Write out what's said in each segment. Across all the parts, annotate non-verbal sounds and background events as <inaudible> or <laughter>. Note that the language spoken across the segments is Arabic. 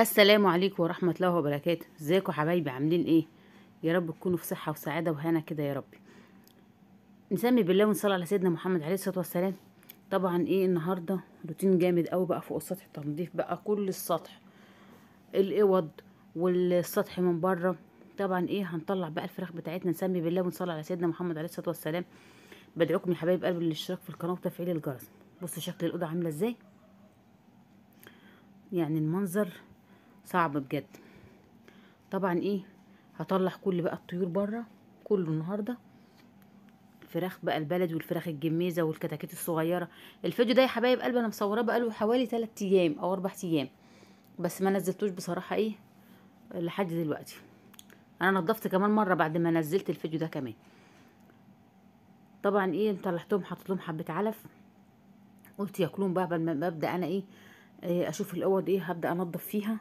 السلام عليكم ورحمة الله وبركاته ازيكم حبايبي عاملين ايه يا رب تكونوا في صحة وسعادة وهنا كده يا ربي نسمي بالله ونصلي على سيدنا محمد عليه الصلاة والسلام طبعا ايه النهاردة روتين جامد قوي بقى فوق السطح التنظيف بقى كل السطح الاوض والسطح من بره طبعا ايه هنطلع بقى الفراخ بتاعتنا نسمي بالله ونصلي على سيدنا محمد عليه الصلاة والسلام بدعوكم يا حبايب قلب الاشتراك في القناة وتفعيل الجرس بصوا شكل الأوضة عاملة ازاي يعني المنظر صعب بجد طبعا ايه هطلع كل بقى الطيور بره كله النهارده الفراخ بقى البلد والفراخ الجميزه والكتاكيت الصغيره الفيديو ده يا حبايب قلبي انا مصوراه بقاله حوالي 3 ايام او 4 ايام بس ما نزلتوش بصراحه ايه لحد دلوقتي انا نضفت كمان مره بعد ما نزلت الفيديو ده كمان طبعا ايه طلعتهم حطيت لهم حبه علف قلت ياكلون بقى ببدا انا ايه, إيه اشوف الاوض ايه هبدا انضف فيها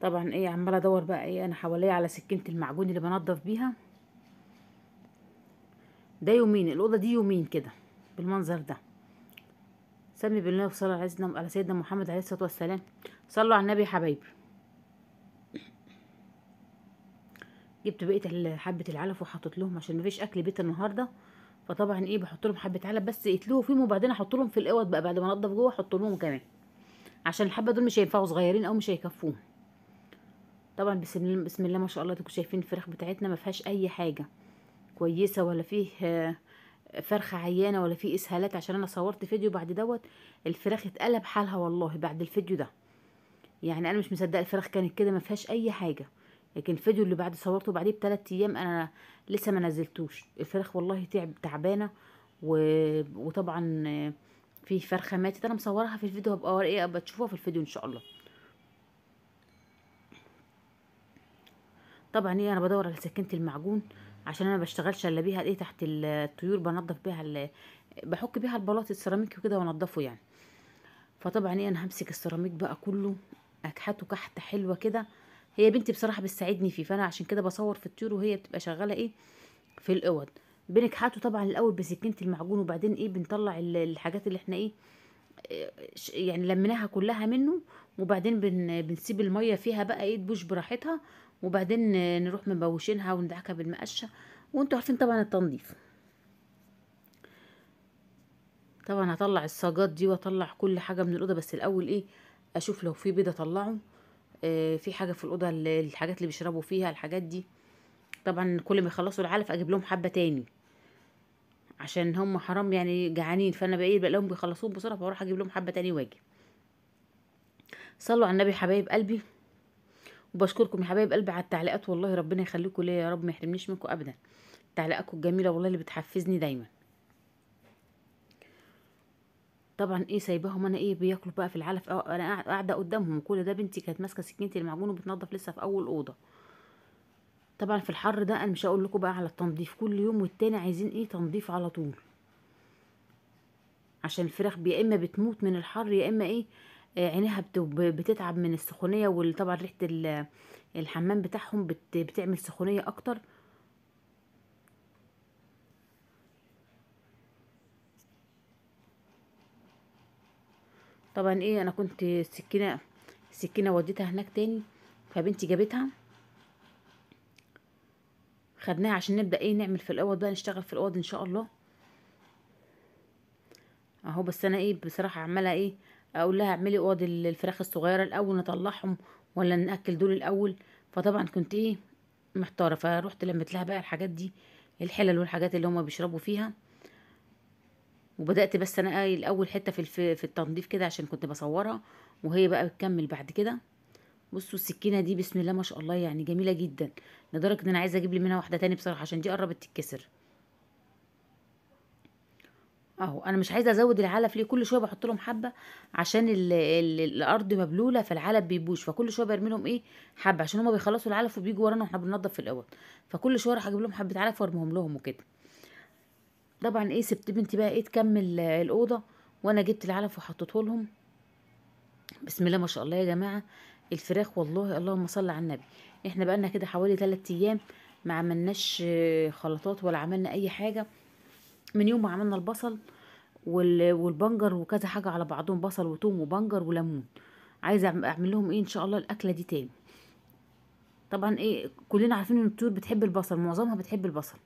طبعا ايه عماله ادور بقى ايه انا حواليا على سكينه المعجون اللي بنضف بيها ده يومين الاوضه دي يومين كده بالمنظر ده سمي بالله وصلى على سيدنا على سيدنا محمد عليه الصلاه والسلام صلوا على النبي يا حبايبي جبت بقيه حبه العلف وحطيت لهم عشان مفيش اكل بيت النهارده فطبعا ايه بحط لهم حبه علب بس يتلوه فيهم وبعدين احط لهم في الاوض بقى بعد ما انضف جوه احط لهم كمان عشان الحبه دول مش هينفعوا صغيرين او مش هيكفوهم طبعا بسم الله ما شاء الله انتوا شايفين الفراخ بتاعتنا ما فيهاش اي حاجه كويسه ولا فيه آه، فرخه عيانه ولا فيه اسهالات عشان انا صورت فيديو بعد دوت الفراخ اتقلب حالها والله بعد الفيديو ده يعني انا مش مصدقه الفراخ كانت كده ما فيهاش اي حاجه لكن الفيديو اللي بعد صورته بعديه بثلاث ايام انا لسه ما نزلتوش الفراخ والله تعب تعبانه و... وطبعا آه، في فرخه ماتت انا مصورها في الفيديو هبقى ايه ابقى تشوفوها في الفيديو ان شاء الله طبعا ايه انا بدور على سكينه المعجون عشان انا بشتغلش الا بيها ايه تحت الطيور بنضف بيها بحك بيها البلاط السيراميك وكده وانضفه يعني فطبعا ايه انا همسك السيراميك بقى كله اكحته كحته حلوه كده هي بنتي بصراحه بتساعدني فيه فانا عشان كده بصور في الطيور وهي بتبقى شغاله ايه في الاوض بنكحته طبعا الاول بسكينه المعجون وبعدين ايه بنطلع الحاجات اللي احنا ايه يعني لميناها كلها منه وبعدين بن بنسيب الميه فيها بقى ايه تبوش براحتها وبعدين نروح مبوشينها وندعكها بالمقشة وانتوا عارفين طبعا التنظيف طبعا هطلع الصاجات دي واطلع كل حاجة من الأوضة بس الأول ايه اشوف لو في بيض اطلعه آه، في حاجة في الأوضة الحاجات اللي بيشربوا فيها الحاجات دي طبعا كل ما يخلصوا العلف اجيب لهم حبة تاني عشان هم حرام يعني جعانين فانا بقيت لهم بيخلصوه بسرعة فاروح اجيب لهم حبة تاني واجي صلوا على النبي حبايب قلبي وبشكركم يا حبايب قلبي على التعليقات والله ربنا يخليكم ليا يا رب ما يحرمنيش منكم ابدا تعليقاتكم الجميله والله اللي بتحفزني دايما طبعا ايه سايباهم انا ايه بياكلوا بقى في العلف أو انا قاعده قدامهم كل ده بنتي كانت ماسكه سكينتي المعجون وبتنضف لسه في اول اوضه طبعا في الحر ده انا مش هقول لكم بقى على التنظيف كل يوم والتاني عايزين ايه تنظيف على طول عشان الفراخ يا اما بتموت من الحر يا اما ايه عينيها بتتعب من السخونيه وطبعا ريحه الحمام بتاعهم بتعمل سخونيه اكتر طبعا ايه انا كنت السكينه السكينه وديتها هناك تاني فبنتي جابتها خدناها عشان نبدا ايه نعمل في الاوض بقى نشتغل في الاوض ان شاء الله اهو بس انا ايه بصراحه عماله ايه اقول لها اعملي اوض الفراخ الصغيره الاول نطلعهم ولا ناكل دول الاول فطبعا كنت ايه محتاره فروحت لمت لها بقى الحاجات دي الحلل والحاجات اللي هما بيشربوا فيها وبدات بس انا قايل اول حته في في التنظيف كده عشان كنت بصورها وهي بقى بتكمل بعد كده بصوا السكينه دي بسم الله ما شاء الله يعني جميله جدا لدرجه ان انا عايزه اجيب لي منها واحده تاني بصراحه عشان دي قربت تتكسر أهو أنا مش عايزة أزود العلف ليه كل شوية بحط لهم حبة عشان الـ الـ الأرض مبلولة فالعلف بيبوش فكل شوية برمي لهم إيه حبة عشان هما بيخلصوا العلف وبيجوا ورانا واحنا بننضف في الأوض فكل شوية راح أجيب لهم حبة علف وأرميهم لهم وكده طبعا إيه سبت بنتي بقى إيه تكمل الأوضة وأنا جبت العلف وحطيته لهم بسم الله ما شاء الله يا جماعة الفراخ والله اللهم صل على النبي احنا بقالنا كده حوالي 3 أيام ما عملناش خلطات ولا عملنا أي حاجة من يوم ما عملنا البصل والبنجر وكذا حاجه على بعضهم بصل وتوم وبنجر وليمون عايزه اعمل لهم ايه ان شاء الله الاكله دي تاني طبعا ايه كلنا عارفين ان الطيور بتحب البصل معظمها بتحب البصل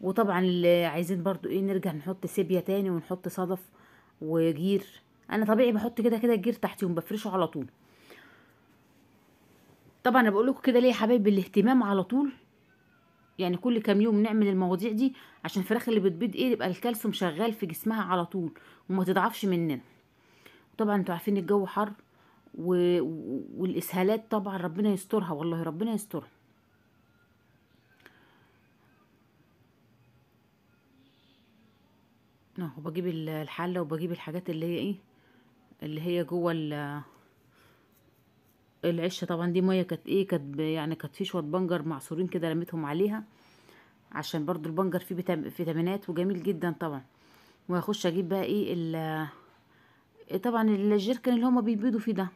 وطبعا اللي عايزين برضو ايه نرجع نحط سيبيا تاني ونحط صدف وجير انا طبيعي بحط كده كده الجير تحتي بفرشه على طول طبعا انا بقول لكم كده ليه يا حبايبي الاهتمام على طول يعني كل كام يوم نعمل المواضيع دي عشان الفراخ اللي بتبيض ايه يبقى الكالسيوم شغال في جسمها على طول وما تضعفش مننا طبعا انتوا عارفين الجو حر و... والاسهالات طبعا ربنا يسترها والله ربنا يسترها اهو نعم، بجيب الحله وبجيب الحاجات اللي هي ايه اللي هي جوه العشه طبعا دي ميه كانت ايه كانت يعني كانت في شويه بنجر معصورين كده رميتهم عليها عشان برضو البنجر فيه فيتامينات وجميل جدا طبعا وهخش اجيب بقى ايه ال إيه طبعا الجيركن اللي هما بيبيضوا فيه ده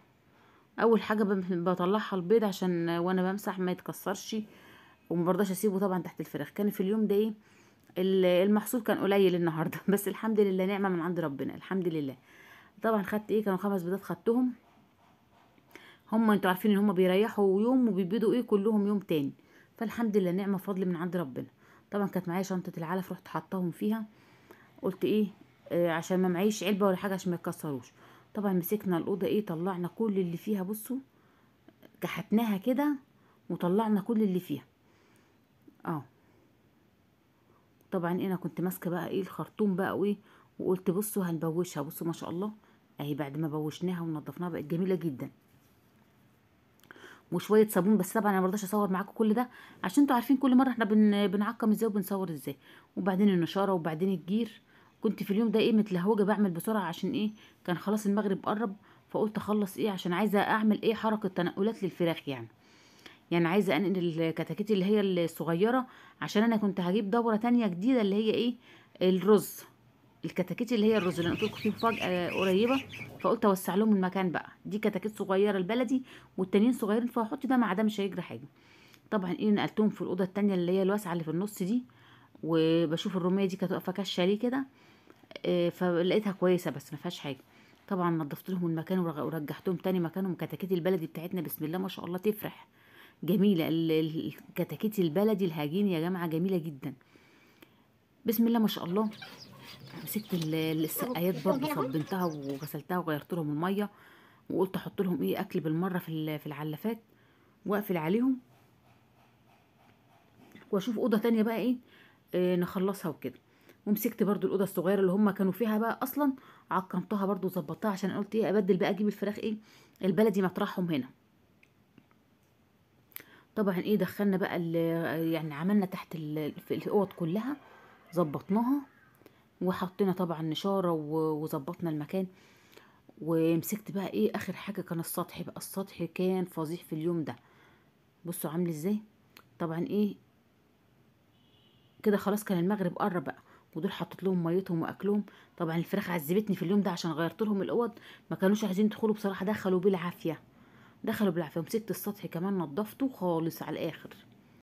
اول حاجه بطلعها البيض عشان وانا بمسح ما يتكسرش ومبرضاش اسيبه طبعا تحت الفراخ كان في اليوم ده ايه المحصول كان قليل النهارده <laughs> بس الحمد لله نعمه من عند ربنا الحمد لله طبعا خدت ايه كانوا خمس بيضات خدتهم هم انتوا عارفين ان هم بيريحوا يوم وبيبيضوا ايه كلهم يوم تاني فالحمد لله نعمه فضل من عند ربنا طبعا كانت معايا شنطه العلف رحت حطاهم فيها قلت ايه آه عشان ما معيش علبه ولا حاجه عشان ما يتكسروش طبعا مسكنا الاوضه ايه طلعنا كل اللي فيها بصوا كحتناها كده وطلعنا كل اللي فيها اه طبعا انا كنت ماسكه بقى ايه الخرطوم بقى وايه وقلت بصوا هنبوشها بصوا ما شاء الله اهي بعد ما بوشناها ونضفناها بقت جميله جدا وشويه صابون بس طبعا انا ما برضاش اصور معاكم كل ده عشان انتوا عارفين كل مره احنا بن... بنعقم ازاي وبنصور ازاي وبعدين النشاره وبعدين الجير كنت في اليوم ده ايه متلهوجه بعمل بسرعه عشان ايه كان خلاص المغرب قرب فقلت اخلص ايه عشان عايزه اعمل ايه حركه تنقلات للفراخ يعني يعني عايزه انقل الكتاكيت اللي هي الصغيره عشان انا كنت هجيب دوره تانية جديده اللي هي ايه الرز الكتاكيت اللي هي الرز اللي انا قلت لكم فيه مفاجاه قريبه فقلت اوسع لهم المكان بقى دي كتاكيت صغيره البلدي والتانيين صغيرين فهحط ده مع ده مش هيجري حاجه طبعا ايه نقلتهم في الاوضه التانية اللي هي الواسعه اللي في النص دي وبشوف الروميه دي كانت واقفه كشه ليه كده آه، فلقيتها كويسه بس ما فيهاش حاجه طبعا نضفت لهم المكان ورجحتهم تاني مكانهم كتاكيت البلدي بتاعتنا بسم الله ما شاء الله تفرح جميله الكتاكيت البلدي الهجين يا جماعه جميله جدا بسم الله ما شاء الله مسكت السقايات برضو صبنتها وغسلتها وغيرت لهم الميه وقلت احط لهم ايه اكل بالمره في في العلافات واقفل عليهم واشوف اوضه تانية بقى ايه, إيه نخلصها وكده ومسكت برضو الاوضه الصغيره اللي هم كانوا فيها بقى اصلا عقمتها برضو وظبطتها عشان قلت ايه ابدل بقى اجيب الفراخ ايه البلدي مطرحهم هنا طبعا ايه دخلنا بقى يعني عملنا تحت الاوض كلها ظبطناها وحطينا طبعا نشاره وظبطنا المكان ومسكت بقى ايه اخر حاجه كان السطح بقى السطح كان فظيع في اليوم ده بصوا عامل ازاي طبعا ايه كده خلاص كان المغرب قرب بقى ودول حطيت لهم ميتهم واكلهم طبعا الفراخ عذبتني في اليوم ده عشان غيرت لهم الاوض ما كانوش عايزين يدخلوا بصراحه دخلوا بالعافيه دخلوا بالعافيه ومسكت السطح كمان نضفته خالص على الاخر